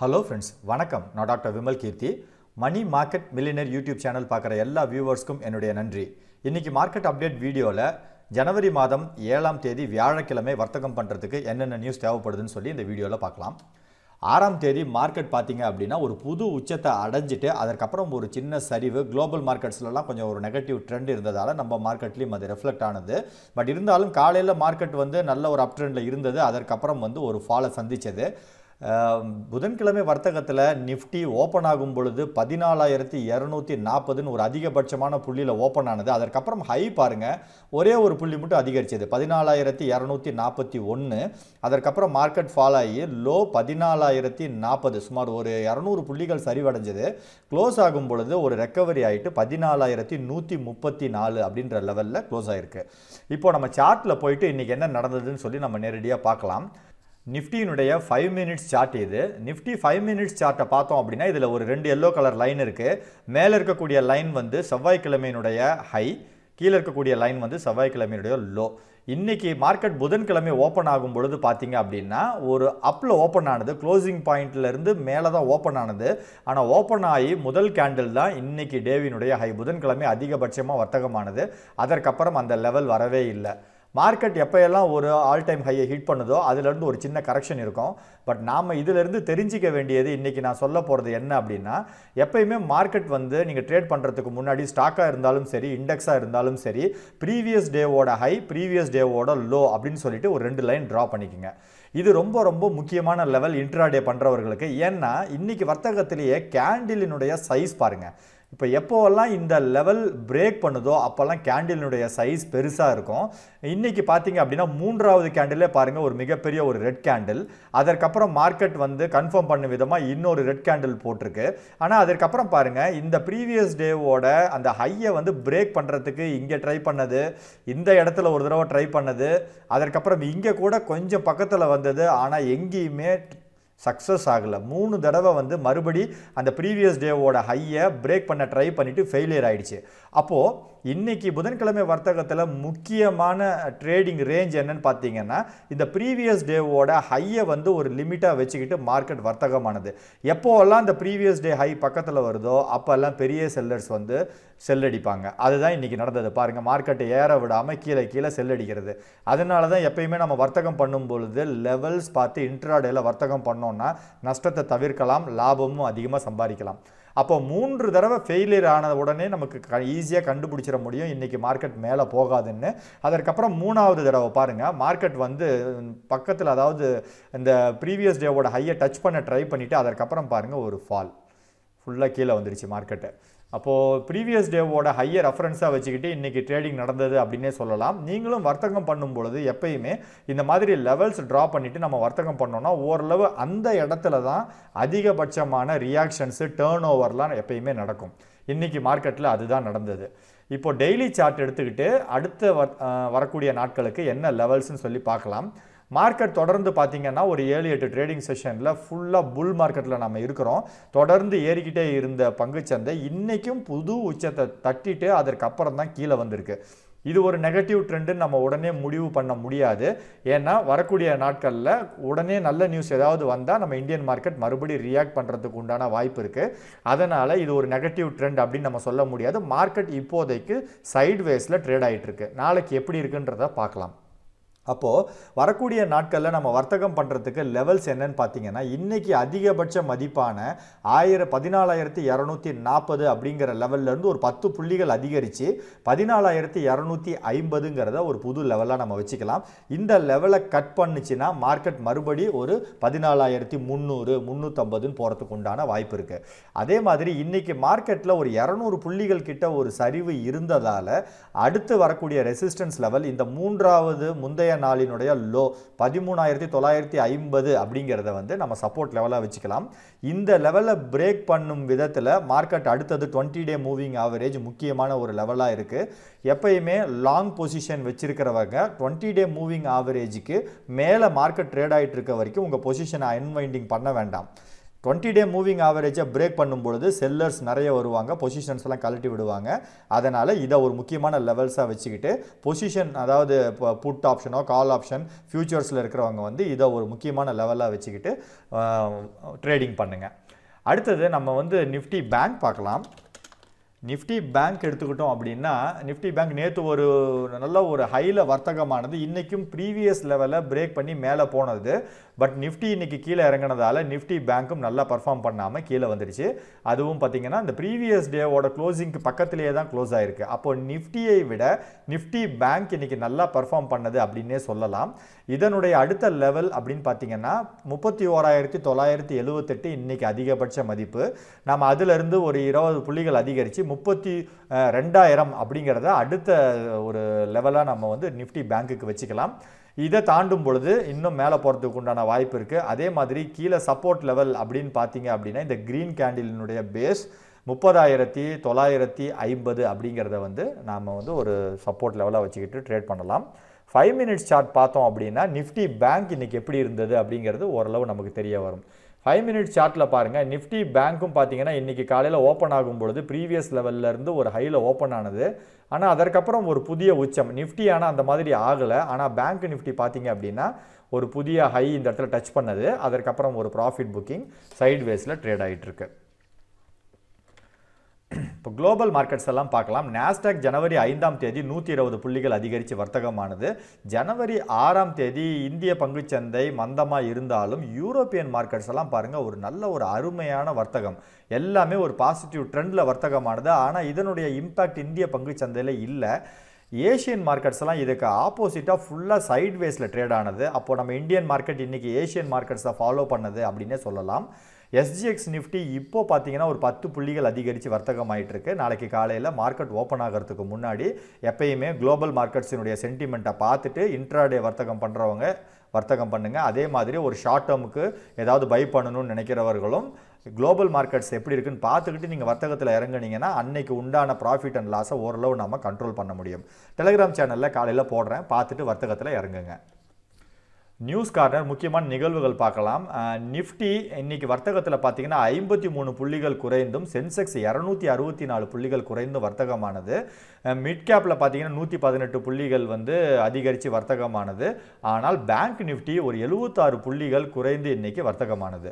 hello friends வணக்கம் நான் doctor Vimal Keerthi money market millionaire YouTube channel பார்க்குற எல்லா வியூவர்ஸ்க்கும் என்னுடைய நன்றி இன்றைக்கி மார்க்கெட் அப்டேட் வீடியோவில் ஜனவரி மாதம் ஏழாம் தேதி வியாழக்கிழமை வர்த்தகம் பண்ணுறதுக்கு என்னென்ன நியூஸ் தேவைப்படுதுன்னு சொல்லி இந்த வீடியோவில் பார்க்கலாம் ஆறாம் தேதி மார்க்கெட் பார்த்தீங்க அப்படின்னா ஒரு புது உச்சத்தை அடைஞ்சிட்டு அதற்கப்புறம் ஒரு சின்ன சரிவு குளோபல் மார்க்கெட்ஸ்லலாம் கொஞ்சம் ஒரு நெகட்டிவ் ட்ரெண்ட் இருந்ததால் நம்ம மார்க்கெட்லேயும் அது ரெஃப்ளெக்ட் ஆனது பட் இருந்தாலும் காலையில் மார்க்கெட் வந்து நல்ல ஒரு அப் ட்ரெண்டில் இருந்தது அதற்கப்புறம் வந்து ஒரு ஃபாலை சந்தித்தது புதன்கிழமை வர்த்தகத்தில் நிஃப்டி ஓப்பன் ஆகும் பொழுது பதினாலாயிரத்தி இரநூத்தி நாற்பதுன்னு ஒரு அதிகபட்சமான புள்ளியில் ஓப்பன் ஆனது அதற்கப்புறம் ஹை பாருங்கள் ஒரே ஒரு புள்ளி மட்டும் அதிகரிச்சது பதினாலாயிரத்தி இரநூத்தி நாற்பத்தி ஒன்று அதற்கப்புறம் மார்க்கெட் ஃபால் ஆகி லோ பதினாலாயிரத்தி நாற்பது சுமார் ஒரு இரநூறு புள்ளிகள் சரிவடைஞ்சது க்ளோஸ் ஆகும் பொழுது ஒரு ரெக்கவரி ஆகிட்டு பதினாலாயிரத்தி நூற்றி முப்பத்தி நாலு அப்படின்ற லெவலில் க்ளோஸ் ஆகிருக்கு இப்போ நம்ம சார்ட்டில் போயிட்டு இன்றைக்கி என்ன நடந்ததுன்னு சொல்லி நம்ம நேரடியாக பார்க்கலாம் நிஃப்டியினுடைய ஃபைவ் மினிட்ஸ் சார்ட் இது நிஃப்டி ஃபைவ் மினிட்ஸ் சார்ட்டை பார்த்தோம் அப்படின்னா இதில் ஒரு ரெண்டு எல்லோ கலர் லைன் இருக்குது மேலே இருக்கக்கூடிய லைன் வந்து செவ்வாய்க்கிழமையினுடைய ஹை கீழே இருக்கக்கூடிய லைன் வந்து செவ்வாய்க்கிழமையினுடைய லோ இன்றைக்கி மார்க்கெட் புதன்கிழமை ஓப்பன் ஆகும் பொழுது பார்த்தீங்க அப்படின்னா ஒரு அப்பில் ஓப்பன் ஆனது க்ளோசிங் பாயிண்ட்லேருந்து மேலே தான் ஓப்பன் ஆனது ஆனால் ஓப்பன் ஆகி முதல் கேண்டில் தான் இன்றைக்கி டேவினுடைய ஹை புதன்கிழமை அதிகபட்சமாக வர்த்தகமானது அதற்கப்புறம் அந்த லெவல் வரவே இல்லை மார்க்கெட் எப்போயெல்லாம் ஒரு ஆல் டைம் ஹையை ஹிட் பண்ணுதோ அதுலேருந்து ஒரு சின்ன கரெக்ஷன் இருக்கும் பட் நாம் இதிலேருந்து தெரிஞ்சிக்க வேண்டியது இன்றைக்கி நான் சொல்ல போகிறது என்ன அப்படின்னா எப்பயுமே மார்க்கெட் வந்து நீங்கள் ட்ரேட் பண்ணுறதுக்கு முன்னாடி ஸ்டாக்காக இருந்தாலும் சரி இண்டெக்ஸாக இருந்தாலும் சரி ப்ரீவியஸ் டேவோட ஹை ப்ரீவியஸ் டேவோட லோ அப்படின்னு சொல்லிட்டு ஒரு ரெண்டு லைன் ட்ரா பண்ணிக்கோங்க இது ரொம்ப ரொம்ப முக்கியமான லெவல் இன்ட்ராடே பண்ணுறவர்களுக்கு ஏன்னா இன்றைக்கி வர்த்தகத்திலேயே கேண்டிலினுடைய சைஸ் பாருங்கள் இப்போ எப்போவெல்லாம் இந்த லெவல் பிரேக் பண்ணுதோ அப்போல்லாம் கேண்டிலினுடைய சைஸ் பெருசாக இருக்கும் இன்றைக்கி பார்த்தீங்க அப்படின்னா மூன்றாவது கேண்டிலே பாருங்கள் ஒரு மிகப்பெரிய ஒரு ரெட் கேண்டில் அதற்கப்புறம் மார்க்கெட் வந்து கன்ஃபார்ம் பண்ண விதமாக இன்னொரு ரெட் கேண்டில் போட்டிருக்கு ஆனால் அதற்கப்புறம் பாருங்கள் இந்த ப்ரீவியஸ் டேவோட அந்த ஹையை வந்து பிரேக் பண்ணுறதுக்கு இங்கே ட்ரை பண்ணது இந்த இடத்துல ஒரு தடவை ட்ரை பண்ணது அதற்கப்புறம் இங்கே கூட கொஞ்சம் பக்கத்தில் வந்தது ஆனால் எங்கேயுமே சக்ஸஸ் ஆகலை மூணு தடவை வந்து மறுபடி அந்த ப்ரீவியஸ் டேவோட ஹையை பிரேக் பண்ண ட்ரை பண்ணிவிட்டு ஃபெயிலியர் ஆகிடுச்சு அப்போது இன்றைக்கி புதன்கிழமை வர்த்தகத்தில் முக்கியமான ட்ரேடிங் ரேஞ்ச் என்னன்னு பார்த்தீங்கன்னா இந்த ப்ரீவியஸ் டேவோட ஹையை வந்து ஒரு லிமிட்டாக வச்சுக்கிட்டு மார்க்கெட் வர்த்தகமானது எப்போல்லாம் இந்த ப்ரீவியஸ் டே ஹை பக்கத்தில் வருதோ அப்போல்லாம் பெரிய செல்லர்ஸ் வந்து செல்லடிப்பாங்க அதுதான் இன்றைக்கி நடந்தது பாருங்கள் மார்க்கெட்டை ஏற விடாமல் கீழே கீழே செல்லடிக்கிறது அதனால தான் எப்பயுமே நம்ம வர்த்தகம் பண்ணும் பொழுது லெவல்ஸ் பார்த்து இன்ட்ராடேயில் வர்த்தகம் பண்ணோன்னா நஷ்டத்தை தவிர்க்கலாம் லாபமும் அதிகமாக சம்பாதிக்கலாம் அப்போ மூன்று தடவை ஃபெயிலியர் ஆன உடனே நமக்கு க ஈஸியாக கண்டுபிடிச்சிட முடியும் இன்றைக்கி மார்க்கெட் மேலே போகாதுன்னு அதற்கப்புறம் மூணாவது தடவை பாருங்கள் மார்க்கெட் வந்து பக்கத்தில் அதாவது இந்த ப்ரீவியஸ் டேவோட ஹையை டச் பண்ண ட்ரை பண்ணிவிட்டு அதற்கப்புறம் பாருங்கள் ஒரு ஃபால் ஃபுல்லாக கீழே வந்துடுச்சு மார்க்கெட்டு அப்போது ப்ரீவியஸ் டேவோட ஹையர் ரெஃபரன்ஸாக வச்சுக்கிட்டு இன்றைக்கி ட்ரேடிங் நடந்தது அப்படின்னே சொல்லலாம் நீங்களும் வர்த்தகம் பண்ணும் பொழுது எப்பயுமே இந்த மாதிரி லெவல்ஸ் ட்ரா பண்ணிவிட்டு நம்ம வர்த்தகம் பண்ணோன்னா ஓரளவு அந்த இடத்துல தான் அதிகபட்சமான ரியாக்ஷன்ஸு டேர்ன் ஓவர்லாம் எப்பயுமே நடக்கும் இன்றைக்கி மார்க்கெட்டில் அதுதான் நடந்தது இப்போ டெய்லி சார்ட் எடுத்துக்கிட்டு அடுத்த வரக்கூடிய நாட்களுக்கு என்ன லெவல்ஸ்னு சொல்லி பார்க்கலாம் மார்க்கெட் தொடர்ந்து பார்த்தீங்கன்னா ஒரு ஏழு எட்டு ட்ரேடிங் செஷனில் ஃபுல்லாக புல் மார்க்கெட்டில் நம்ம இருக்கிறோம் தொடர்ந்து ஏறிக்கிட்டே இருந்த பங்குச்சந்தை இன்றைக்கும் புது உச்சத்தை தட்டிட்டு அதற்கப்புறம் தான் கீழே வந்திருக்கு இது ஒரு நெகட்டிவ் ட்ரெண்டுன்னு நம்ம உடனே முடிவு பண்ண முடியாது ஏன்னா வரக்கூடிய நாட்களில் உடனே நல்ல நியூஸ் ஏதாவது வந்தால் நம்ம இந்தியன் மார்க்கெட் மறுபடியும் ரியாக்ட் பண்ணுறதுக்கு உண்டான வாய்ப்பு இருக்குது அதனால் இது ஒரு நெகட்டிவ் ட்ரெண்ட் அப்படின்னு நம்ம சொல்ல முடியாது மார்க்கெட் இப்போதைக்கு சைட்வேஸில் ட்ரேட் ஆகிட்டு இருக்கு நாளைக்கு எப்படி இருக்குன்றத பார்க்கலாம் அப்போது வரக்கூடிய நாட்களில் நம்ம வர்த்தகம் பண்ணுறதுக்கு லெவல்ஸ் என்னன்னு பார்த்தீங்கன்னா இன்றைக்கி அதிகபட்ச மதிப்பான ஆயிரம் பதினாலாயிரத்தி இரநூத்தி நாற்பது அப்படிங்கிற லெவல்லேருந்து ஒரு பத்து புள்ளிகள் அதிகரித்து பதினாலாயிரத்தி இரநூத்தி ஐம்பதுங்கிறத ஒரு புது லெவலாக நம்ம வச்சுக்கலாம் இந்த லெவலை கட் பண்ணுச்சுன்னா மார்க்கெட் மறுபடி ஒரு பதினாலாயிரத்தி முந்நூறு முந்நூற்றம்பதுன்னு போகிறதுக்கு உண்டான வாய்ப்பு இருக்குது அதே மாதிரி இன்றைக்கி மார்க்கெட்டில் ஒரு இரநூறு புள்ளிகள் கிட்ட ஒரு சரிவு இருந்ததால் அடுத்து வரக்கூடிய ரெசிஸ்டன்ஸ் லெவல் இந்த மூன்றாவது முந்தைய நாளினுடைய லோ பதிமூணாயிரத்தி தொள்ளாயிரத்தி ஐம்பது அப்படிங்கிறத வந்து நம்ம சப்போர்ட் லெவலாக வச்சுக்கலாம் இந்த லெவலில் பிரேக் பண்ணும் விதத்தில் மார்க்கெட் அடுத்தது டுவெண்ட்டி டே மூவிங் ஆவரேஜ் முக்கியமான ஒரு லெவலாக இருக்குது எப்பயுமே லாங் பொசிஷன் வச்சுருக்கிறவங்க டுவெண்ட்டி டே மூவிங் ஆவரேஜுக்கு மேலே மார்க்கெட் ட்ரேட் ஆகிட்டு இருக்க வரைக்கும் உங்கள் பொசிஷனை அன்வைண்டிங் பண்ண வேண்டாம் டுவெண்ட்டி டே மூவிங் ஆவரேஜை பிரேக் பண்ணும்பொழுது செல்லர்ஸ் நிறைய வருவாங்க பொசிஷன்ஸ் எல்லாம் கழட்டி விடுவாங்க அதனால் இதை ஒரு முக்கியமான லெவல்ஸாக வச்சுக்கிட்டு பொசிஷன் அதாவது இப்போ புட் ஆப்ஷனோ கால் ஆப்ஷன் ஃபியூச்சர்ஸில் இருக்கிறவங்க வந்து இதை ஒரு முக்கியமான லெவலாக வச்சுக்கிட்டு ட்ரேடிங் பண்ணுங்கள் அடுத்தது நம்ம வந்து நிஃப்டி பேங்க் பார்க்கலாம் நிஃப்டி பேங்க் எடுத்துக்கிட்டோம் அப்படின்னா நிஃப்டி பேங்க் நேற்று ஒரு நல்ல ஒரு ஹையில் வர்த்தகமானது இன்றைக்கும் ப்ரீவியஸ் லெவலில் பிரேக் பண்ணி மேலே போனது பட் நிஃப்டி இன்றைக்கி கீழே இறங்கினதால நிஃப்டி பேங்க்கும் நல்லா பர்ஃபார்ம் பண்ணாமல் கீழே வந்துடுச்சு அதுவும் பார்த்தீங்கன்னா இந்த ப்ரீவியஸ் டேவோட க்ளோசிங்க்கு பக்கத்துலேயே தான் க்ளோஸ் ஆயிருக்கு அப்போ நிஃப்டியை விட நிஃப்டி பேங்க் இன்றைக்கி நல்லா பர்ஃபார்ம் பண்ணது அப்படின்னே சொல்லலாம் இதனுடைய அடுத்த லெவல் அப்படின்னு பார்த்தீங்கன்னா முப்பத்தி ஓராயிரத்தி தொள்ளாயிரத்தி எழுவத்தெட்டு இன்றைக்கி அதிகபட்ச மதிப்பு நம்ம அதிலிருந்து ஒரு இருபது புள்ளிகள் அதிகரித்து முப்பத்தி ரெண்டாயிரம் அப்படிங்கிறத அடுத்த ஒரு லெவலாக நம்ம வந்து நிஃப்டி பேங்க்குக்கு வச்சுக்கலாம் இதை தாண்டும் பொழுது இன்னும் மேலே போகிறதுக்கு உண்டான வாய்ப்பு இருக்குது அதே மாதிரி கீழே சப்போர்ட் லெவல் அப்படின்னு பார்த்தீங்க அப்படின்னா இந்த க்ரீன் கேண்டிலினுடைய பேஸ் முப்பதாயிரத்தி தொள்ளாயிரத்தி ஐம்பது அப்படிங்கிறத வந்து நாம் வந்து ஒரு சப்போர்ட் லெவலாக வச்சுக்கிட்டு ட்ரேட் பண்ணலாம் ஃபைவ் மினிட்ஸ் சார்ட் பார்த்தோம் அப்படின்னா நிஃப்டி பேங்க் இன்றைக்கி எப்படி இருந்தது அப்படிங்கிறது ஓரளவு நமக்கு தெரிய வரும் ஃபைவ் மினிட்ஸ் சார்ட்டில் பாருங்கள் நிஃப்டி பேங்க்கும் பார்த்தீங்கன்னா இன்றைக்கி காலையில் ஓப்பன் ஆகும் பொழுது ப்ரீவியஸ் லெவல்லேருந்து ஒரு ஹையில் ஓப்பன் ஆனது ஆனால் அதற்கப்புறம் ஒரு புதிய உச்சம் நிஃப்டி ஆனால் அந்த மாதிரி ஆகலை ஆனால் பேங்க் நிஃப்டி பார்த்தீங்க அப்படின்னா ஒரு புதிய ஹை இந்த இடத்துல டச் பண்ணது அதற்கப்புறம் ஒரு ப்ராஃபிட் புக்கிங் சைட்வேஸில் ட்ரேட் ஆகிட்டுருக்கு இப்போ குளோபல் மார்க்கெட்ஸ் எல்லாம் பார்க்கலாம் நேஸ்டாக் ஜனவரி ஐந்தாம் தேதி நூற்றி இருபது புள்ளிகள் அதிகரித்து வர்த்தகமானது ஜனவரி ஆறாம் தேதி இந்திய பங்குச்சந்தை மந்தமாக இருந்தாலும் யூரோப்பியன் மார்க்கெட்ஸ் எல்லாம் பாருங்கள் ஒரு நல்ல ஒரு அருமையான வர்த்தகம் எல்லாமே ஒரு பாசிட்டிவ் ட்ரெண்டில் வர்த்தகமானது ஆனால் இதனுடைய இம்பேக்ட் இந்திய பங்குச்சந்தையில் இல்லை ஏஷியன் மார்க்கெட்ஸ் எல்லாம் இதுக்கு ஆப்போசிட்டாக ஃபுல்லாக சைட்வேஸில் ட்ரேட் ஆனது அப்போது நம்ம இந்தியன் மார்க்கெட் இன்றைக்கி ஏஷியன் மார்க்கெட்ஸை ஃபாலோ பண்ணது அப்படின்னே சொல்லலாம் எஸ்ஜிஎக்ஸ் நிஃப்டி இப்போ பார்த்தீங்கன்னா ஒரு பத்து புள்ளிகள் அதிகரித்து வர்த்தகம் ஆகிட்டுருக்கு நாளைக்கு காலையில் மார்க்கெட் ஓப்பன் ஆகிறதுக்கு முன்னாடி எப்பயுமே குளோபல் மார்க்கெட்ஸினுடைய சென்டிமெண்ட்டை பார்த்துட்டு இன்ட்ராடே வர்த்தகம் பண்ணுறவங்க வர்த்தகம் பண்ணுங்கள் அதே மாதிரி ஒரு ஷார்ட் டேர்முக்கு ஏதாவது பை பண்ணணும்னு நினைக்கிறவர்களும் குளோபல் மார்க்கெட்ஸ் எப்படி இருக்குன்னு பார்த்துக்கிட்டு நீங்கள் வர்த்தகத்தில் இறங்குனீங்கன்னா அன்னைக்கு உண்டான ப்ராஃபிட் அண்ட் லாஸை ஓரளவு நம்ம கண்ட்ரோல் பண்ண முடியும் டெலிகிராம் சேனலில் காலையில் போடுறேன் பார்த்துட்டு வர்த்தகத்தில் இறங்குங்க நியூஸ் கார்னர் முக்கியமான நிகழ்வுகள் பார்க்கலாம் நிஃப்டி இன்னைக்கு வர்த்தகத்தில் பார்த்தீங்கன்னா ஐம்பத்தி மூணு புள்ளிகள் குறைந்தும் சென்செக்ஸ் இரநூத்தி அறுபத்தி நாலு புள்ளிகள் குறைந்தும் வர்த்தகமானது மிட் கேப்பில் பார்த்தீங்கன்னா நூற்றி பதினெட்டு புள்ளிகள் வந்து அதிகரித்து வர்த்தகமானது ஆனால் பேங்க் நிஃப்டி ஒரு எழுபத்தாறு புள்ளிகள் குறைந்து இன்றைக்கி வர்த்தகமானது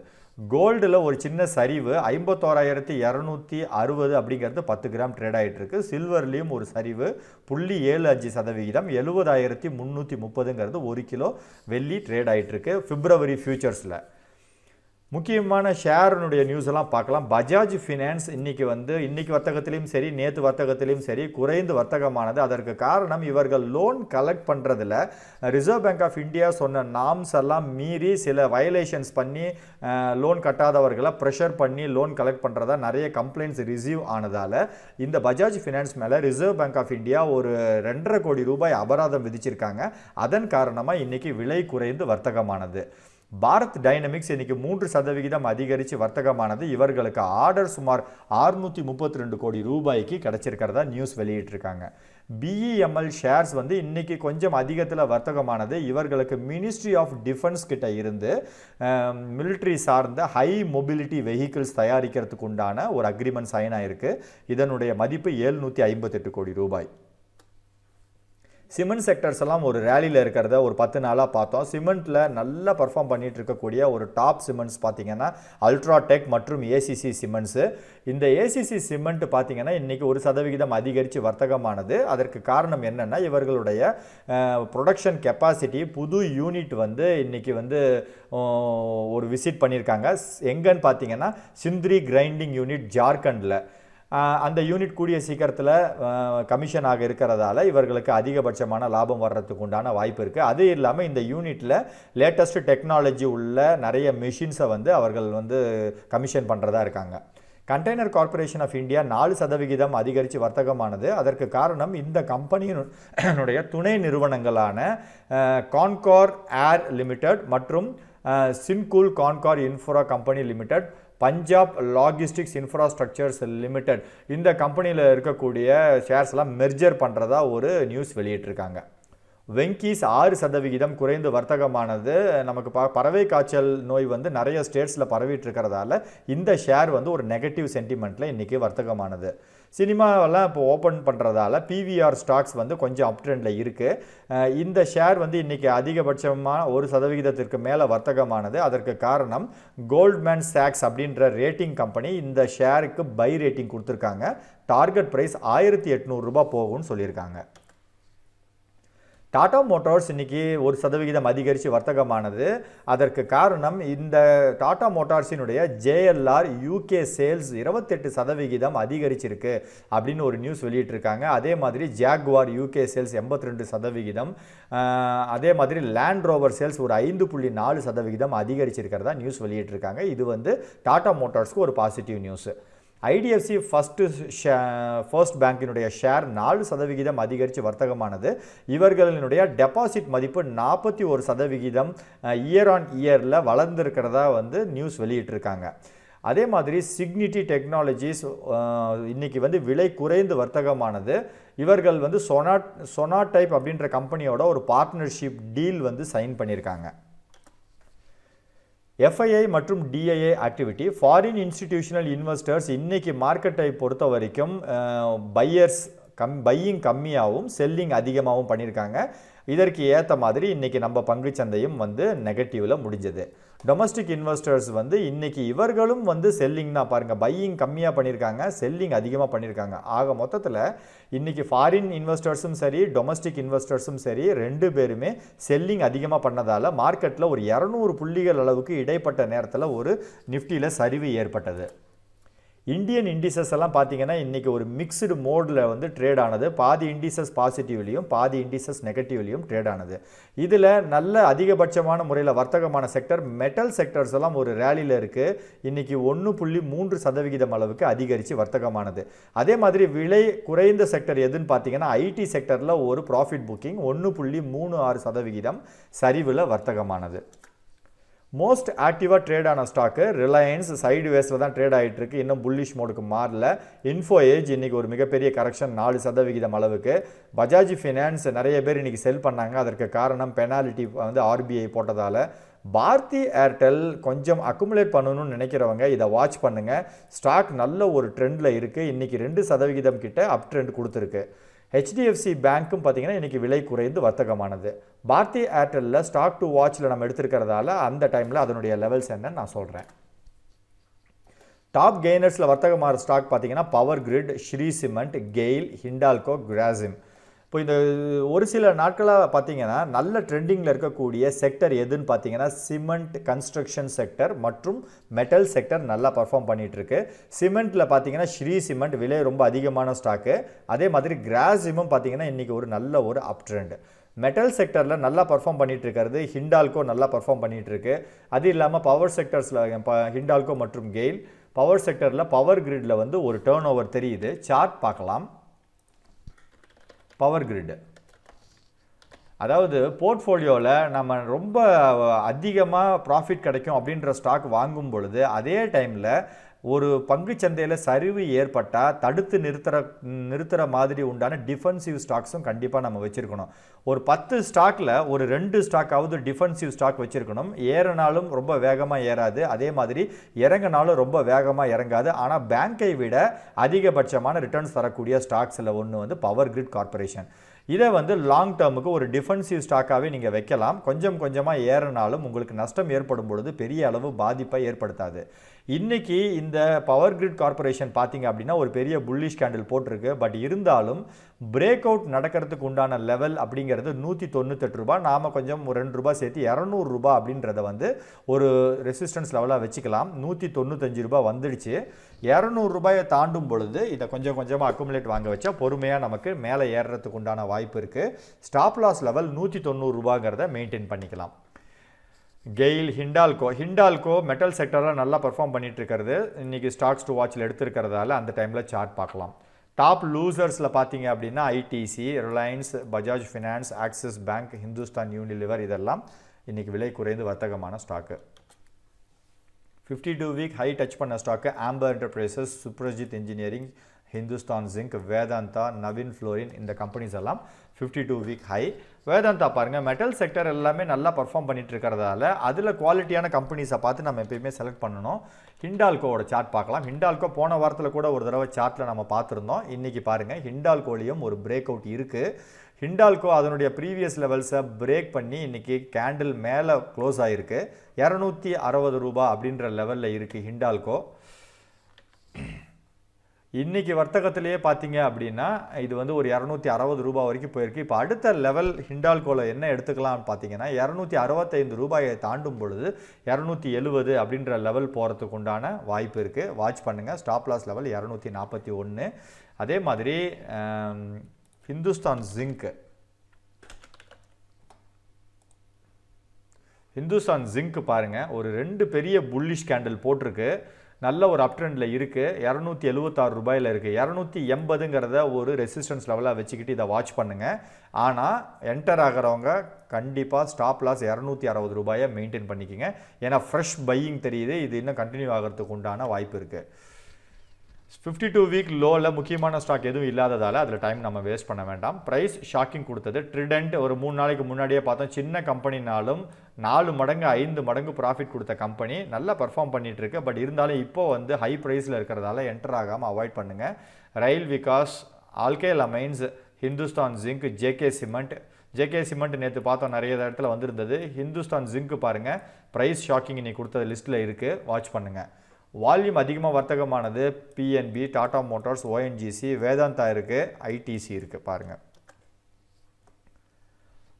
கோல்டில் ஒரு சின்ன சரிவு ஐம்பத்தோராயிரத்தி இரநூத்தி அறுபது அப்படிங்கிறது பத்து கிராம் ட்ரேட் ஆகிட்டுருக்கு சில்வர்லேயும் ஒரு சரிவு புள்ளி ஏழு அஞ்சு சதவிகிதம் எழுபதாயிரத்தி முந்நூற்றி முப்பதுங்கிறது ஒரு கிலோ வெள்ளி ட்ரேட் ஆகிட்டுருக்கு ஃபிப்ரவரி ஃபியூச்சர்ஸில் முக்கியமான ஷேருனுடைய நியூஸ் எல்லாம் பார்க்கலாம் பஜாஜ் ஃபினான்ஸ் இன்றைக்கி வந்து இன்றைக்கி வர்த்தகத்திலையும் சரி நேற்று வர்த்தகத்திலையும் சரி குறைந்து வர்த்தகமானது அதற்கு காரணம் இவர்கள் லோன் கலெக்ட் பண்ணுறதுல ரிசர்வ் பேங்க் ஆஃப் இந்தியா சொன்ன நாம்ஸ் எல்லாம் மீறி சில வயலேஷன்ஸ் பண்ணி லோன் கட்டாதவர்களை ப்ரெஷர் பண்ணி லோன் கலெக்ட் பண்ணுறதா நிறைய கம்ப்ளைண்ட்ஸ் ரிசீவ் ஆனதால் இந்த பஜாஜ் ஃபினான்ஸ் மேலே ரிசர்வ் பேங்க் ஆஃப் இந்தியா ஒரு ரெண்டரை கோடி ரூபாய் அபராதம் விதிச்சிருக்காங்க அதன் காரணமாக இன்றைக்கி விலை குறைந்து வர்த்தகமானது பாரத் டைனமிக்ஸ் இன்னைக்கு மூன்று சதவிகிதம் அதிகரித்து வர்த்தகமானது இவர்களுக்கு ஆர்டர் சுமார் ஆறுநூற்றி முப்பத்தி ரெண்டு கோடி ரூபாய்க்கு கிடச்சிருக்கிறதா நியூஸ் வெளியிட்டிருக்காங்க பிஇஎம்எல் ஷேர்ஸ் e வந்து இன்றைக்கி கொஞ்சம் அதிகத்தில் வர்த்தகமானது இவர்களுக்கு மினிஸ்ட்ரி ஆஃப் டிஃபென்ஸ் கிட்ட இருந்து மிலிட்ரி சார்ந்த ஹை மொபிலிட்டி வெஹிக்கிள்ஸ் தயாரிக்கிறதுக்கு உண்டான ஒரு அக்ரிமெண்ட் சைன் ஆயிருக்கு இதனுடைய மதிப்பு ஏழ்நூற்றி ஐம்பத்தெட்டு கோடி ரூபாய் சிமெண்ட் செக்டர்ஸ் எல்லாம் ஒரு ரேலியில் இருக்கிறத ஒரு பத்து நாளாக பார்த்தோம் சிமெண்ட்டில் நல்லா பர்ஃபார்ம் பண்ணிட்டு இருக்கக்கூடிய ஒரு டாப் சிமெண்ட்ஸ் பார்த்தீங்கன்னா அல்ட்ராடெக் மற்றும் ஏசிசி சிமெண்ட்ஸு இந்த ஏசிசி சிமெண்ட் பார்த்தீங்கன்னா இன்றைக்கி ஒரு சதவிகிதம் அதிகரித்து வர்த்தகமானது அதற்கு காரணம் என்னென்னா இவர்களுடைய ப்ரொடக்ஷன் கெப்பாசிட்டி புது யூனிட் வந்து இன்றைக்கி வந்து ஒரு விசிட் பண்ணியிருக்காங்க எங்கன்னு பார்த்தீங்கன்னா சிந்திரி கிரைண்டிங் யூனிட் ஜார்க்கண்டில் அந்த யூனிட் கூடிய சீக்கிரத்தில் கமிஷனாக இருக்கிறதால இவர்களுக்கு அதிகபட்சமான லாபம் வர்றதுக்கு உண்டான வாய்ப்பு இருக்குது அது இல்லாமல் இந்த யூனிட்டில் லேட்டஸ்ட் டெக்னாலஜி உள்ள நிறைய மிஷின்ஸை வந்து அவர்கள் வந்து கமிஷன் பண்ணுறதா இருக்காங்க கண்டெய்னர் கார்ப்பரேஷன் ஆஃப் இந்தியா நாலு சதவிகிதம் அதிகரித்து வர்த்தகமானது அதற்கு காரணம் இந்த கம்பெனியினுடைய துணை நிறுவனங்களான கான்கார் ஏர் லிமிடெட் மற்றும் சின்கூல் Concor infra company limited Punjab logistics infrastructures limited இந்த கம்பெனியில் இருக்கக்கூடிய ஷேர்ஸ்லாம் மெர்ஜர் பண்ணுறதா ஒரு நியூஸ் வெளியிட்டிருக்காங்க வெங்கீஸ் ஆறு சதவிகிதம் குறைந்து வர்த்தகமானது நமக்கு ப பறவை காய்ச்சல் நோய் வந்து நிறைய ஸ்டேட்ஸில் பரவிட்டு இருக்கிறதால இந்த ஷேர் வந்து ஒரு நெகட்டிவ் சென்டிமெண்ட்டில் இன்றைக்கி வர்த்தகமானது சினிமாவெல்லாம் இப்போ ஓப்பன் பண்ணுறதால பிவிஆர் ஸ்டாக்ஸ் வந்து கொஞ்சம் அப் ட்ரெண்டில் இருக்குது இந்த ஷேர் வந்து இன்றைக்கி அதிகபட்சமாக ஒரு சதவிகிதத்திற்கு மேலே வர்த்தகமானது அதற்கு காரணம் கோல்ட்மேன் சாக்ஸ் அப்படின்ற ரேட்டிங் கம்பெனி இந்த ஷேருக்கு பை ரேட்டிங் கொடுத்துருக்காங்க டார்கெட் ப்ரைஸ் ஆயிரத்தி எட்நூறுரூபா போகும்னு சொல்லியிருக்காங்க டாடா மோட்டார்ஸ் இன்றைக்கி ஒரு சதவிகிதம் அதிகரித்து வர்த்தகமானது அதற்கு காரணம் இந்த டாடா மோட்டார்ஸினுடைய ஜேஎல்ஆர் யூகே சேல்ஸ் இருபத்தெட்டு சதவிகிதம் அதிகரிச்சிருக்கு அப்படின்னு ஒரு நியூஸ் வெளியிட்டிருக்காங்க அதே மாதிரி ஜாக்வார் யூகே சேல்ஸ் எண்பத்தி ரெண்டு சதவிகிதம் அதே மாதிரி லேண்ட் ரோவர் சேல்ஸ் ஒரு ஐந்து புள்ளி நாலு சதவிகிதம் அதிகரிச்சிருக்கிறதா நியூஸ் வெளியிட்டிருக்காங்க இது வந்து டாடா மோட்டார்ஸ்க்கு ஒரு பாசிட்டிவ் நியூஸு ஐடிஎஃப்சி ஃபஸ்ட்டு ஷே ஃபர்ஸ்ட் பேங்கினுடைய ஷேர் நாலு சதவிகிதம் அதிகரித்து வர்த்தகமானது இவர்களினுடைய டெபாசிட் மதிப்பு நாற்பத்தி ஒரு சதவிகிதம் இயர் ஆன் இயரில் வளர்ந்துருக்கிறதா வந்து நியூஸ் வெளியிட்டிருக்காங்க அதே மாதிரி சிக்னிட்டி டெக்னாலஜிஸ் இன்றைக்கி வந்து விலை குறைந்து வர்த்தகமானது இவர்கள் வந்து சொனாட் சொனாட் டைப் அப்படின்ற கம்பெனியோட ஒரு பார்ட்னர்ஷிப் டீல் வந்து சைன் பண்ணியிருக்காங்க எஃப்ஐஐ மற்றும் DII activity foreign institutional investors இன்றைக்கி மார்க்கெட்டை பொறுத்த வரைக்கும் பையர்ஸ் கம் பையிங் கம்மியாகவும் செல்லிங் அதிகமாகவும் பண்ணியிருக்காங்க இதற்கு ஏற்ற மாதிரி இன்றைக்கி நம்ம பங்கு சந்தையும் வந்து நெகட்டிவில் முடிஞ்சது டொமஸ்டிக் இன்வெஸ்டர்ஸ் வந்து இன்றைக்கி இவர்களும் வந்து செல்லிங்னா பாருங்கள் பையிங் கம்மியாக பண்ணியிருக்காங்க செல்லிங் அதிகமாக பண்ணியிருக்காங்க ஆக மொத்தத்தில் இன்றைக்கி ஃபாரின் இன்வெஸ்டர்ஸும் சரி டொமஸ்டிக் இன்வெஸ்டர்ஸும் சரி ரெண்டு பேருமே செல்லிங் அதிகமாக பண்ணதால் மார்க்கெட்டில் ஒரு இரநூறு புள்ளிகள் அளவுக்கு இடைப்பட்ட நேரத்தில் ஒரு நிஃப்டியில் சரிவு ஏற்பட்டது இந்தியன் இண்டிசஸ் எல்லாம் பார்த்தீங்கன்னா இன்றைக்கி ஒரு மிக்சடு மோடில் வந்து ட்ரேட் ஆனது பாதி இண்டிசஸ் பாசிட்டிவ்லையும் பாதி இண்டிசஸ் நெகட்டிவ்லையும் ட்ரேட் ஆனது இதில் நல்ல அதிகபட்சமான முறையில் வர்த்தகமான செக்டர் மெட்டல் செக்டர்ஸ் எல்லாம் ஒரு ரேலியில் இருக்குது இன்றைக்கி ஒன்று புள்ளி மூன்று சதவிகிதம் அளவுக்கு அதிகரித்து வர்த்தகமானது அதே மாதிரி விலை குறைந்த செக்டர் எதுன்னு பார்த்தீங்கன்னா ஐடி செக்டரில் ஒரு ப்ராஃபிட் புக்கிங் ஒன்று புள்ளி மூணு ஆறு சதவிகிதம் சரிவில் வர்த்தகமானது மோஸ்ட் ஆக்டிவாக ட்ரேட் ஆன ஸ்டாக்கு ரிலையன்ஸ் சைடு வேஸில் தான் ட்ரேட் ஆகிட்டு இருக்கு இன்னும் புல்லிஷ் மோடுக்கு மாறல இன்ஃபோ ஏஜ் இன்றைக்கி ஒரு மிகப்பெரிய கரெக்ஷன் நாலு சதவிகிதம் அளவுக்கு பஜாஜ் ஃபினான்ஸ் நிறைய பேர் இன்றைக்கி செல் பண்ணாங்க அதற்கு காரணம் பெனாலிட்டி வந்து ஆர்பிஐ போட்டதால் பாரதி ஏர்டெல் கொஞ்சம் அக்குமுலேட் பண்ணணும்னு நினைக்கிறவங்க இதை வாட்ச் பண்ணுங்கள் ஸ்டாக் நல்ல ஒரு ட்ரெண்டில் இருக்குது இன்றைக்கி ரெண்டு சதவிகிதம் கிட்ட அப் ட்ரெண்ட் கொடுத்துருக்கு ஹெச்டிஎஃப்சி பேங்க்கும் பார்த்தீங்கன்னா இன்றைக்கி விலை குறைந்து வர்த்தகமானது பாரதி ஏர்டெல்லில் ஸ்டாக் டு வாட்சில் நம்ம எடுத்திருக்கிறதால அந்த டைமில் அதனுடைய லெவல்ஸ் என்னன்னு நான் சொல்கிறேன் டாப் கெய்னர்ஸில் வர்த்தகமான ஸ்டாக் பார்த்தீங்கன்னா பவர் கிரிட் ஸ்ரீ சிமெண்ட் கெயில் ஹிண்டால்கோ கிராசிம் இப்போ இந்த ஒரு சில நாட்களாக பார்த்தீங்கன்னா நல்ல ட்ரெண்டிங்கில் இருக்கக்கூடிய செக்டர் எதுன்னு பார்த்தீங்கன்னா சிமெண்ட் கன்ஸ்ட்ரக்ஷன் செக்டர் மற்றும் மெட்டல் செக்டர் நல்லா பர்ஃபார்ம் பண்ணிகிட்ருக்கு சிமெண்ட்டில் பார்த்தீங்கன்னா ஸ்ரீ சிமெண்ட் விலை ரொம்ப அதிகமான ஸ்டாக்கு அதே மாதிரி கிராசிமும் பார்த்தீங்கன்னா இன்றைக்கி ஒரு நல்ல ஒரு அப் ட்ரெண்டு மெட்டல் செக்டரில் நல்லா பர்ஃபார்ம் பண்ணிகிட்ருக்கிறது இருக்கிறது ஹிண்டால்கோ நல்லா பர்ஃபார்ம் பண்ணிகிட்ருக்கு அது இல்லாமல் பவர் செக்டர்ஸில் ஹிண்டால்கோ மற்றும் கெயில் பவர் செக்டரில் பவர் கிரிடில் வந்து ஒரு டேர்ன் ஓவர் தெரியுது சார்ட் பார்க்கலாம் பவர் கிரிடு அதாவது போர்ட்ஃபோலியோவில் நம்ம ரொம்ப அதிகமாக ப்ராஃபிட் கிடைக்கும் அப்படின்ற ஸ்டாக் வாங்கும் பொழுது அதே டைமில் ஒரு பங்கு சந்தையில் சரிவு ஏற்பட்டால் தடுத்து நிறுத்துற நிறுத்துகிற மாதிரி உண்டான டிஃபென்சிவ் ஸ்டாக்ஸும் கண்டிப்பாக நம்ம வச்சுருக்கணும் ஒரு பத்து ஸ்டாக்கில் ஒரு ரெண்டு ஸ்டாக்காவது டிஃபென்சிவ் ஸ்டாக் வச்சுருக்கணும் ஏறினாலும் ரொம்ப வேகமாக ஏறாது அதே மாதிரி இறங்கினாலும் ரொம்ப வேகமாக இறங்காது ஆனால் பேங்க்கை விட அதிகபட்சமான ரிட்டர்ன்ஸ் தரக்கூடிய ஸ்டாக்ஸில் ஒன்று வந்து பவர் கிரிட் கார்பரேஷன் இதை வந்து லாங் டேர்முக்கு ஒரு டிஃபென்சிவ் ஸ்டாக்காகவே நீங்கள் வைக்கலாம் கொஞ்சம் கொஞ்சமாக ஏறினாலும் உங்களுக்கு நஷ்டம் ஏற்படும் பொழுது பெரிய அளவு பாதிப்பை ஏற்படுத்தாது இன்றைக்கி இந்த பவர் கிரிட் கார்பரேஷன் பார்த்தீங்க அப்படின்னா ஒரு பெரிய புல்லிஷ் கேண்டில் போட்டிருக்கு பட் இருந்தாலும் பிரேக் அவுட் நடக்கிறதுக்கு உண்டான லெவல் அப்படிங்கிறது நூற்றி தொண்ணூத்தெட்டு ரூபா நாம் கொஞ்சம் ரெண்டு ரூபா சேர்த்து இரநூறுபா அப்படின்றத வந்து ஒரு ரெசிஸ்டன்ஸ் லெவலாக வச்சுக்கலாம் நூற்றி தொண்ணூத்தஞ்சு ரூபாய் வந்துடுச்சு இரநூறுபாயை தாண்டும் பொழுது இதை கொஞ்சம் கொஞ்சமாக அக்குமுலேட் வாங்க வச்சா பொறுமையாக நமக்கு மேலே ஏறுறதுக்கு உண்டான வாய்ப்பு இருக்குது ஸ்டாப் லாஸ் லெவல் நூற்றி ரூபாங்கிறத மெயின்டைன் பண்ணிக்கலாம் கெயில் ஹிண்டால்கோ ஹிண்டால்கோ மெட்டல் செக்டரில் நல்லா பர்ஃபார்ம் பண்ணிகிட்ருக்கிறது இன்றைக்கி ஸ்டாக்ஸ் டு வாட்சில் எடுத்துருக்கிறதால அந்த டைமில் சார்ட் பார்க்கலாம் டாப் லூசர்ஸில் பார்த்தீங்க அப்படின்னா ITC Reliance Bajaj finance Axis bank Hindustan Unilever இதெல்லாம் இன்றைக்கி விலை குறைந்து வர்த்தகமான stock fifty two week high touch பண்ண stock Amber enterprises Suprajit engineering Hindustan zinc Vedanta Naveen fluorine இந்த கம்பெனிஸ் எல்லாம் fifty two week high Vedanta பாருங்கள் மெட்டல் செக்டர் எல்லாமே நல்லா பர்ஃபார்ம் பண்ணிட்டு இருக்கிறதால அதில் குவாலிட்டியான கம்பெனிஸை பார்த்து நம்ம எப்பயுமே செலக்ட் பண்ணணும் ஹிண்டால்கோவோட சார்ட் பார்க்கலாம் ஹிண்டால்கோ போன வாரத்தில் கூட ஒரு தடவை சார்ட்டில் நம்ம பார்த்துருந்தோம் இன்றைக்கி பாருங்கள் ஹிண்டால்கோலையும் ஒரு பிரேக் அவுட் இருக்குது ஹிண்டால்கோ அதனுடைய ப்ரீவியஸ் லெவல்ஸை பிரேக் பண்ணி இன்றைக்கி கேண்டில் மேலே க்ளோஸ் ஆகிருக்கு இரநூத்தி அறுபது ரூபா அப்படின்ற லெவலில் இருக்குது ஹிண்டால்கோ இன்றைக்கி வர்த்தகத்திலேயே பார்த்தீங்க அப்படின்னா இது வந்து ஒரு இரநூத்தி அறுபது ரூபாய் வரைக்கும் போயிருக்கு இப்போ அடுத்த லெவல் ஹிண்டால்கோவில் என்ன எடுத்துக்கலாம்னு பார்த்தீங்கன்னா இரநூத்தி அறுபத்தைந்து ரூபாயை தாண்டும் பொழுது இரநூத்தி எழுபது அப்படின்ற லெவல் போகிறதுக்கு உண்டான வாய்ப்பு இருக்குது வாட்ச் பண்ணுங்கள் ஸ்டாப் லாஸ் லெவல் இரநூத்தி நாற்பத்தி ஒன்று அதே மாதிரி ஹிந்துஸ்தான் ஜிங்க்கு ஹிந்துஸ்தான் ஜிங்க் பாருங்கள் ஒரு ரெண்டு பெரிய புல்லிஷ் கேண்டில் போட்டிருக்கு நல்ல ஒரு ட்ரெண்டில் இருக்குது இரநூத்தி எழுபத்தாறு ரூபாயில் இருக்குது இரநூத்தி எண்பதுங்கிறத ஒரு ரெசிஸ்டன்ஸ் லெவலாக வச்சுக்கிட்டு இதை வாட்ச் பண்ணுங்கள் ஆனால் என்டர் ஆகிறவங்க கண்டிப்பாக ஸ்டாப் லாஸ் இரநூத்தி அறுபது ரூபாயை மெயின்டைன் பண்ணிக்கோங்க ஏன்னா ஃப்ரெஷ் பையிங் தெரியுது இது இன்னும் கண்டினியூ ஆகிறதுக்கு உண்டான வாய்ப்பு இருக்குது ஃபிஃப்டி டூ வீக் லோவில் முக்கியமான ஸ்டாக் எதுவும் இல்லாததால் அதில் டைம் நம்ம வேஸ்ட் பண்ண வேண்டாம் ப்ரைஸ் ஷாக்கிங் கொடுத்தது ட்ரிடென்ட் ஒரு மூணு நாளைக்கு முன்னாடியே பார்த்தோம் சின்ன கம்பெனினாலும் நாலு மடங்கு ஐந்து மடங்கு ப்ராஃபிட் கொடுத்த கம்பெனி நல்லா பர்ஃபார்ம் பண்ணிகிட்ருக்கு பட் இருந்தாலும் இப்போ வந்து ஹை ப்ரைஸில் இருக்கிறதால என்டர் ஆகாமல் அவாய்ட் பண்ணுங்கள் Rail Vikas Alkyl amines Hindustan zinc JK cement JK cement நேற்று பார்த்தோம் நிறைய இடத்துல வந்திருந்தது ஹிந்துஸ்தான் ஜிங்க் பாருங்கள் ப்ரைஸ் ஷாக்கிங் இன்னைக்கு கொடுத்தது லிஸ்ட்டில் இருக்குது வாட்ச் பண்ணுங்கள் வால்யூம் அதிகமாக வர்த்தகமானது PNB Tata motors ONGC Vedanta இருக்குது ஐடிசி இருக்குது பாருங்கள்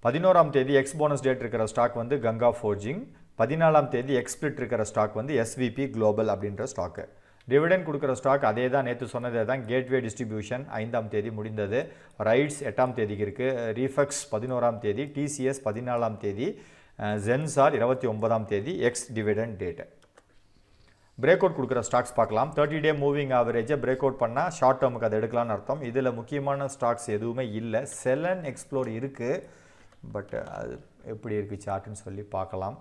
பதினோராம் தேதி எக்ஸ் போனஸ் டேட் இருக்கிற ஸ்டாக் வந்து கங்கா ஃபோர்ஜிங் பதினாலாம் தேதி எக்ஸ்பிளிட் இருக்கிற ஸ்டாக் வந்து எஸ்விபி குளோபல் அப்படின்ற ஸ்டாக்கு டிவிடெண்ட் கொடுக்குற ஸ்டாக் அதே தான் நேற்று சொன்னதே தான் கேட்வே டிஸ்ட்ரிபியூஷன் ஐந்தாம் தேதி முடிந்தது ரைட்ஸ் எட்டாம் தேதிக்கு இருக்குது ரீஃபெக்ஸ் பதினோராம் தேதி டிசிஎஸ் பதினாலாம் தேதி ஜென்சார் இருபத்தி ஒன்பதாம் தேதி ex dividend date break out கொடுக்குற ஸ்டாக்ஸ் பார்க்கலாம் தேர்ட்டி டே மூவிங் ஆவரேஜை பிரேக் அவுட் பண்ணால் ஷார்ட் டேர்முக்கு அதை எடுக்கலாம்னு அர்த்தம் இதில் முக்கியமான ஸ்டாக்ஸ் எதுவுமே இல்லை செலன் எக்ஸ்ப்ளோர் இருக்குது பட் uh, அது எப்படி இருக்குது சார்ட்டுன்னு சொல்லி பார்க்கலாம்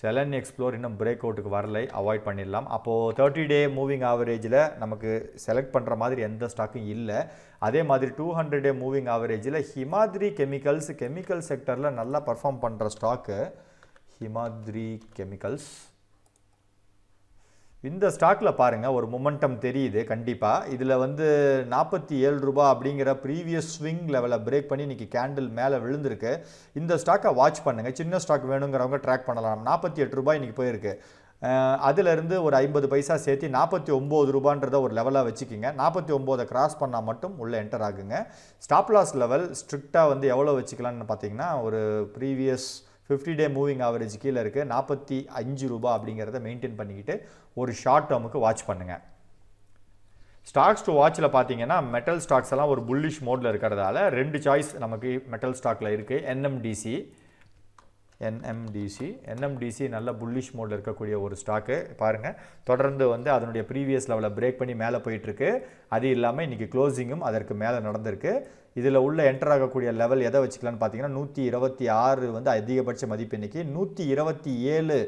செலன் எக்ஸ்ப்ளோர் இன்னும் பிரேக் அவுட்டுக்கு வரலை அவாய்ட் பண்ணிடலாம் அப்போது தேர்ட்டி டே மூவிங் ஆவரேஜில் நமக்கு செலக்ட் பண்ணுற மாதிரி எந்த ஸ்டாக்கும் இல்லை அதே மாதிரி டூ ஹண்ட்ரட் டே மூவிங் ஆவரேஜில் ஹிமாத்ரி கெமிக்கல்ஸ் கெமிக்கல் செக்டரில் நல்லா பர்ஃபார்ம் பண்ணுற ஸ்டாக்கு ஹிமாத்ரி கெமிக்கல்ஸ் இந்த ஸ்டாக்கில் பாருங்கள் ஒரு மொமெண்டம் தெரியுது கண்டிப்பாக இதில் வந்து நாற்பத்தி ஏழு ரூபா அப்படிங்கிற ப்ரீவியஸ் ஸ்விங் லெவலை பிரேக் பண்ணி இன்றைக்கி கேண்டில் மேலே விழுந்திருக்கு இந்த ஸ்டாக்கை வாட்ச் பண்ணுங்கள் சின்ன ஸ்டாக் வேணுங்கிறவங்க ட்ராக் பண்ணலாம் நாற்பத்தி எட்டு ரூபாய் இன்றைக்கி போயிருக்கு அதிலிருந்து ஒரு ஐம்பது பைசா சேர்த்து நாற்பத்தி ஒம்பது ரூபான்றத ஒரு லெவலாக வச்சுக்கிங்க நாற்பத்தி ஒம்போதை கிராஸ் பண்ணால் மட்டும் உள்ளே என்டர் ஆகுங்க ஸ்டாப்லாஸ் லெவல் ஸ்ட்ரிக்டாக வந்து எவ்வளோ வச்சுக்கலான்னு பார்த்தீங்கன்னா ஒரு previous fifty day moving average கீழே இருக்குது நாற்பத்தி அஞ்சு ரூபா அப்படிங்கிறத மெயின்டைன் பண்ணிக்கிட்டு ஒரு ஷார்ட் டேர்முக்கு வாட்ச் பண்ணுங்கள் ஸ்டாக்ஸ் டு வாட்சில் பார்த்தீங்கன்னா மெட்டல் ஸ்டாக்ஸ் எல்லாம் ஒரு புல்லிஷ் மோடில் இருக்கிறதால ரெண்டு சாய்ஸ் நமக்கு மெட்டல் ஸ்டாக்கில் இருக்குது என்எம்டிசி என்எம்டிசி என்எம்டிசி நல்ல புல்லிஷ் மோடில் இருக்கக்கூடிய ஒரு ஸ்டாக்கு பாருங்கள் தொடர்ந்து வந்து அதனுடைய ப்ரீவியஸ் லெவலில் பிரேக் பண்ணி மேலே போயிட்டுருக்கு அது இல்லாமல் இன்றைக்கி க்ளோசிங்கும் அதற்கு மேலே நடந்திருக்கு இதில் உள்ள என்டர் ஆகக்கூடிய லெவல் எதை வச்சுக்கலான்னு பார்த்தீங்கன்னா நூற்றி இருபத்தி ஆறு வந்து அதிகபட்ச மதிப்பு இன்றைக்கி நூற்றி இருபத்தி ஏழு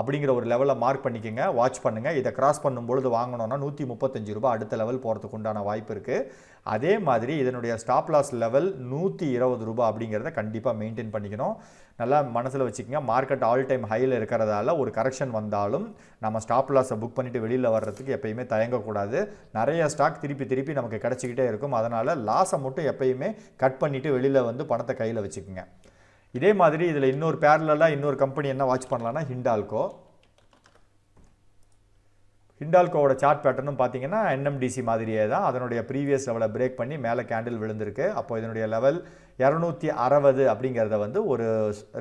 அப்படிங்கிற ஒரு லெவலை மார்க் பண்ணிக்கோங்க வாட்ச் பண்ணுங்கள் இதை கிராஸ் பண்ணும்பொழுது வாங்கினோன்னா நூற்றி முப்பத்தஞ்சு ரூபா அடுத்த லெவல் போகிறதுக்கு உண்டான வாய்ப்பு இருக்குது அதே மாதிரி இதனுடைய ஸ்டாப் லாஸ் லெவல் நூற்றி இருபது ரூபா அப்படிங்கிறத கண்டிப்பாக மெயின்டைன் பண்ணிக்கணும் நல்லா மனசில் வச்சுக்கோங்க மார்க்கெட் ஆல் டைம் ஹையில் இருக்கிறதால ஒரு கரெக்ஷன் வந்தாலும் நம்ம ஸ்டாப் லாஸை புக் பண்ணிவிட்டு வெளியில் வர்றதுக்கு எப்பயுமே தயங்கக்கூடாது நிறைய ஸ்டாக் திருப்பி திருப்பி நமக்கு கிடச்சிக்கிட்டே இருக்கும் அதனால் லாஸை மட்டும் எப்பயுமே கட் பண்ணிவிட்டு வெளியில் வந்து பணத்தை கையில் வச்சுக்கோங்க இதே மாதிரி இதில் இன்னொரு பேரலெலாம் இன்னொரு கம்பெனி என்ன வாட்ச் பண்ணலான்னா ஹிண்டால்கோ ஹிண்டால்கோவோட சார்ட் பேட்டர்னும் பார்த்தீங்கன்னா என்எம்டிசி மாதிரியே தான் அதனுடைய ப்ரீவியஸ் லெவலை பிரேக் பண்ணி மேலே கேண்டில் விழுந்திருக்கு அப்போ இதனுடைய லெவல் இரநூத்தி அறுபது அப்படிங்கிறத வந்து ஒரு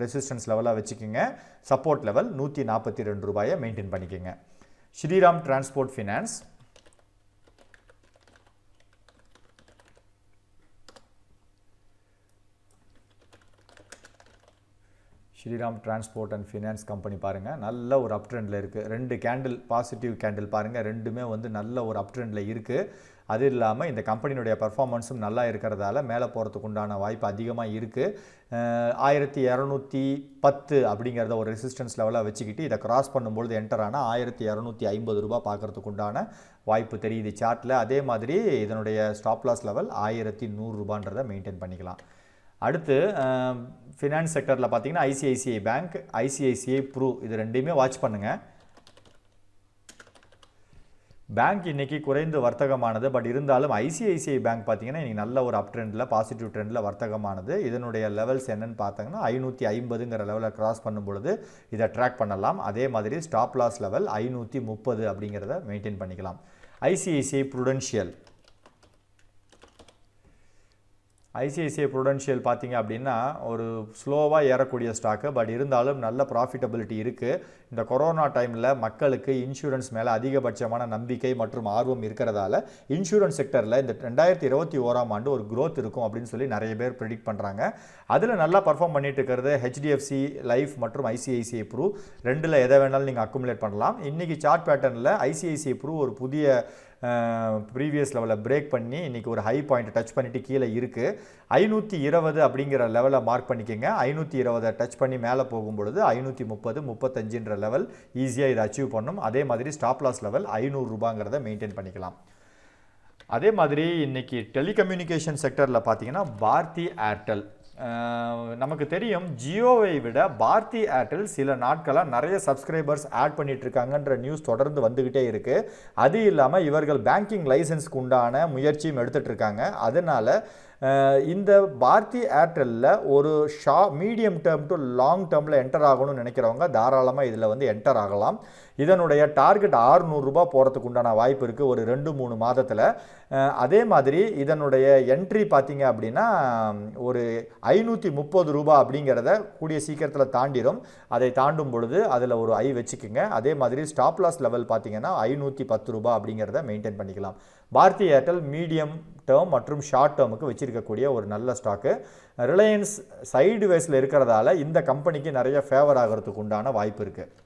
ரெசிஸ்டன்ஸ் லெவலாக வச்சுக்கோங்க சப்போர்ட் லெவல் நூற்றி நாற்பத்தி ரெண்டு ரூபாயை மெயின்டைன் பண்ணிக்கோங்க Shriram transport finance Shriram transport and finance company பாருங்கள் நல்ல ஒரு அப் ட்ரெண்டில் இருக்குது ரெண்டு கேண்டில் பாசிட்டிவ் கேண்டில் பாருங்கள் ரெண்டுமே வந்து நல்ல ஒரு அப் ட்ரெண்டில் இருக்குது அது இல்லாமல் இந்த கம்பெனியுடைய பர்ஃபார்மன்ஸும் நல்லா இருக்கிறதால மேலே போகிறதுக்கு உண்டான வாய்ப்பு அதிகமாக இருக்குது ஆயிரத்தி இரநூத்தி பத்து அப்படிங்கிறத ஒரு ரெசிஸ்டன்ஸ் லெவலாக வச்சுக்கிட்டு இதை கிராஸ் பண்ணும்பொழுது என்டர் ஆனால் ஆயிரத்தி இரநூத்தி ஐம்பது ரூபா பார்க்குறதுக்கு உண்டான வாய்ப்பு தெரியுது சார்ட்டில் அதே மாதிரி இதனுடைய ஸ்டாப்லாஸ் லெவல் ஆயிரத்தி நூறுரூபான்றதை மெயின்டைன் பண்ணிக்கலாம் அடுத்து ஃபினான்ஸ் செக்டரில் பார்த்தீங்கன்னா ஐசிஐசிஐ பேங்க் ஐசிஐசிஐ ப்ரூ இது ரெண்டையுமே வாட்ச் பண்ணுங்கள் பேங்க் இன்றைக்கி குறைந்து வர்த்தகமானது பட் இருந்தாலும் ஐசிஐசிஐ பேங்க் பார்த்தீங்கன்னா இன்றைக்கி நல்ல ஒரு அப் ட்ரெண்டில் பாசிட்டிவ் ட்ரெண்டில் வர்த்தகமானது இதனுடைய லெவல்ஸ் என்னென்னு பார்த்தீங்கன்னா ஐநூற்றி ஐம்பதுங்கிற லெவலை கிராஸ் பண்ணும் பொழுது இதை ட்ராக் பண்ணலாம் அதே மாதிரி ஸ்டாப் லாஸ் லெவல் ஐநூற்றி முப்பது அப்படிங்கிறத மெயின்டைன் பண்ணிக்கலாம் ஐசிஐசிஐ ப்ருடென்ஷியல் ஐசிஐசிஐ ப்ரூடென்ஷியல் பார்த்தீங்க அப்படின்னா ஒரு ஸ்லோவாக ஏறக்கூடிய ஸ்டாக்கு பட் இருந்தாலும் நல்ல ப்ராஃபிட்டபிலிட்டி இருக்குது இந்த கொரோனா டைமில் மக்களுக்கு இன்சூரன்ஸ் மேலே அதிகபட்சமான நம்பிக்கை மற்றும் ஆர்வம் இருக்கிறதால இன்சூரன்ஸ் செக்டரில் இந்த ரெண்டாயிரத்தி இருபத்தி ஓராம் ஆண்டு ஒரு க்ரோத் இருக்கும் அப்படின்னு சொல்லி நிறைய பேர் ப்ரிடிக்ட் பண்ணுறாங்க அதில் நல்லா பர்ஃபார்ம் பண்ணிட்டு இருக்கிறது ஹெச்டிஎஃப்சி லைஃப் மற்றும் ஐசிஐசிஐ ப்ரூ ரெண்டில் எதை வேணாலும் நீங்கள் அக்குமுலேட் பண்ணலாம் இன்றைக்கி சார்ட் பேட்டர்னில் ஐசிஐசிஐ ப்ரூ ஒரு புதிய ப்ரீவியஸ் லெவலை பிரேக் பண்ணி இன்றைக்கி ஒரு ஹை பாயிண்ட் டச் பண்ணிவிட்டு கீழே இருக்குது ஐநூற்றி இருபது அப்படிங்கிற லெவலை மார்க் பண்ணிக்கோங்க ஐநூற்றி இருபதை டச் பண்ணி மேலே போகும் பொழுது ஐநூற்றி முப்பது முப்பத்தஞ்சுன்ற லெவல் ஈஸியாக இதை அச்சீவ் பண்ணும் அதே மாதிரி ஸ்டாப் லாஸ் லெவல் ஐநூறுரூபாங்கிறத மெயின்டைன் பண்ணிக்கலாம் அதே மாதிரி இன்றைக்கி டெலிகம்யூனிகேஷன் செக்டரில் பார்த்தீங்கன்னா பாரதி ஏர்டெல் நமக்கு தெரியும் ஜியோவை விட பாரதி ஏர்டெல் சில நாட்களாக நிறைய சப்ஸ்கிரைபர்ஸ் ஆட் இருக்காங்கன்ற நியூஸ் தொடர்ந்து வந்துக்கிட்டே இருக்குது அது இல்லாமல் இவர்கள் பேங்கிங் லைசன்ஸ்க்கு உண்டான முயற்சியும் இருக்காங்க அதனால் இந்த பாரதி ஏர்டெல்லில் ஒரு ஷா மீடியம் டேர்ம் டு லாங் டேர்மில் என்டர் ஆகணும்னு நினைக்கிறவங்க தாராளமாக இதில் வந்து என்டர் ஆகலாம் இதனுடைய டார்கெட் ஆறுநூறுரூபா போகிறதுக்கு உண்டான வாய்ப்பு இருக்குது ஒரு ரெண்டு மூணு மாதத்தில் அதே மாதிரி இதனுடைய என்ட்ரி பார்த்திங்க அப்படின்னா ஒரு ஐநூற்றி முப்பது ரூபா அப்படிங்கிறத கூடிய சீக்கிரத்தில் தாண்டிடும் அதை தாண்டும் பொழுது அதில் ஒரு ஐ வச்சுக்கோங்க அதே மாதிரி ஸ்டாப்லாஸ் லெவல் பார்த்திங்கன்னா ஐநூற்றி பத்து ரூபா அப்படிங்கிறத மெயின்டைன் பண்ணிக்கலாம் பாரதி ஏர்டெல் மீடியம் டேர்ம் மற்றும் ஷார்ட் டேர்முக்கு வச்சிருக்கக்கூடிய ஒரு நல்ல ஸ்டாக்கு ரிலையன்ஸ் சைடு வைஸில் இருக்கிறதால இந்த கம்பெனிக்கு நிறைய ஃபேவர் ஆகிறதுக்கு உண்டான வாய்ப்பு இருக்குது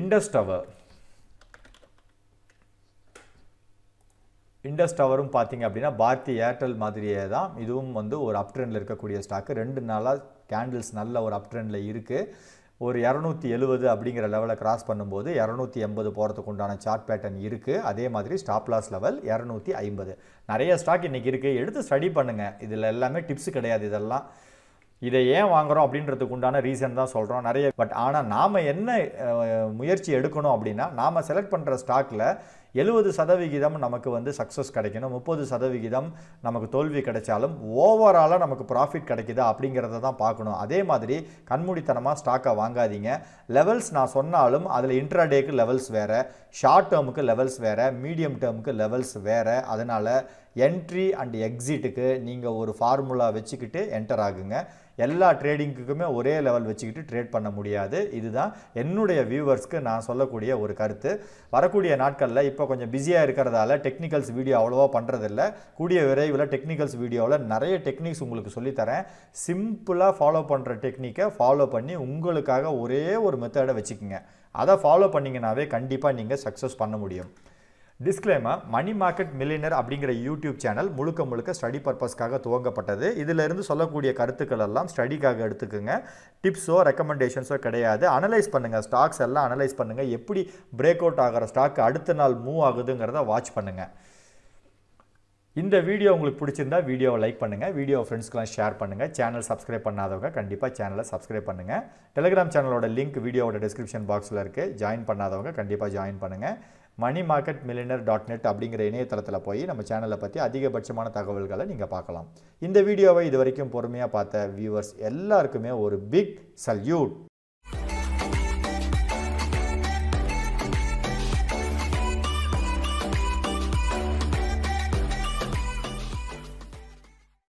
இண்டஸ் டவர் இண்டஸ் டவரும் பார்த்தீங்க அப்படின்னா பாரதி ஏர்டெல் மாதிரியே தான் இதுவும் வந்து ஒரு அப் ட்ரெண்டில் இருக்கக்கூடிய ஸ்டாக்கு ரெண்டு நாளாக கேண்டில்ஸ் நல்ல ஒரு அப் ட்ரெண்டில் இருக்குது ஒரு இரநூத்தி எழுபது அப்படிங்கிற லெவலை கிராஸ் பண்ணும்போது இரநூத்தி எண்பது போகிறதுக்கு உண்டான சார்ட் பேட்டர்ன் இருக்குது அதே மாதிரி ஸ்டாப் லாஸ் லெவல் இரநூத்தி ஐம்பது நிறைய ஸ்டாக் இன்றைக்கி இருக்குது எடுத்து ஸ்டடி பண்ணுங்கள் இதில் எல்லாமே டிப்ஸ் கிடையாது இதெல்லாம் இதை ஏன் வாங்குகிறோம் அப்படின்றதுக்கு உண்டான ரீசன் தான் சொல்கிறோம் நிறைய பட் ஆனால் நாம் என்ன முயற்சி எடுக்கணும் அப்படின்னா நாம் செலக்ட் பண்ணுற ஸ்டாக்கில் எழுபது சதவிகிதம் நமக்கு வந்து சக்ஸஸ் கிடைக்கணும் முப்பது சதவிகிதம் நமக்கு தோல்வி கிடைச்சாலும் ஓவராலாக நமக்கு ப்ராஃபிட் கிடைக்குதா அப்படிங்கிறத தான் பார்க்கணும் அதே மாதிரி கண்மூடித்தனமாக ஸ்டாக்கை வாங்காதீங்க லெவல்ஸ் நான் சொன்னாலும் அதில் இன்ட்ராடேக்கு லெவல்ஸ் வேறு ஷார்ட் டேர்முக்கு லெவல்ஸ் வேறு மீடியம் டேர்முக்கு லெவல்ஸ் வேறு அதனால் என்ட்ரி அண்ட் எக்ஸிட்டுக்கு நீங்கள் ஒரு ஃபார்முலா வச்சுக்கிட்டு என்டர் ஆகுங்க எல்லா ட்ரேடிங்குக்குமே ஒரே லெவல் வச்சுக்கிட்டு ட்ரேட் பண்ண முடியாது இதுதான் என்னுடைய வியூவர்ஸ்க்கு நான் சொல்லக்கூடிய ஒரு கருத்து வரக்கூடிய நாட்களில் இப்போ கொஞ்சம் பிஸியாக இருக்கிறதால டெக்னிக்கல்ஸ் வீடியோ அவ்வளோவா பண்ணுறதில்ல கூடிய விரைவில் டெக்னிக்கல்ஸ் வீடியோவில் நிறைய டெக்னிக்ஸ் உங்களுக்கு சொல்லித்தரேன் சிம்பிளாக ஃபாலோ பண்ணுற டெக்னிக்கை ஃபாலோ பண்ணி உங்களுக்காக ஒரே ஒரு மெத்தடை வச்சுக்கோங்க அதை ஃபாலோ பண்ணிங்கனாவே கண்டிப்பாக நீங்கள் சக்ஸஸ் பண்ண முடியும் டிஸ்க்ளைமர் மணி மார்க்கெட் மில்லினர் அப்படிங்கிற யூடியூப் சேனல் முழுக்க முழுக்க ஸ்டடி பர்பஸ்க்காக துவங்கப்பட்டது இதிலிருந்து சொல்லக்கூடிய கருத்துக்கள் எல்லாம் ஸ்டடிக்காக எடுத்துக்கோங்க டிப்ஸோ ரெக்கமெண்டேஷன்ஸோ கிடையாது அனலைஸ் பண்ணுங்கள் ஸ்டாக்ஸ் எல்லாம் அனலைஸ் பண்ணுங்கள் எப்படி பிரேக் அவுட் ஆகிற ஸ்டாக் அடுத்த நாள் மூவ் ஆகுதுங்கிறத வாட்ச் பண்ணுங்கள் இந்த வீடியோ உங்களுக்கு பிடிச்சிருந்தா வீடியோவை லைக் பண்ணுங்கள் வீடியோ ஃப்ரெண்ட்ஸ்க்குலாம் ஷேர் பண்ணுங்கள் சேனல் சப்ஸ்கிரைப் பண்ணாதவங்க கண்டிப்பாக சேனலை சப்ஸ்கிரைப் பண்ணுங்கள் டெலிகிராம் சேனலோட லிங்க் வீடியோவோட டிஸ்கிரிப்ஷன் பாக்ஸில் இருக்குது ஜாயின் பண்ணாதவங்க கண்டிப்பாக ஜாயின் பண்ணுங்கள் money market millionaire dot net அப்படிங்கிற இணையதளத்தில் போய் நம்ம சேனலை பற்றி அதிகபட்சமான தகவல்களை நீங்கள் பார்க்கலாம் இந்த வீடியோவை இது வரைக்கும் பொறுமையாக பார்த்த வியூவர்ஸ் எல்லாருக்குமே ஒரு பிக் சல்யூட்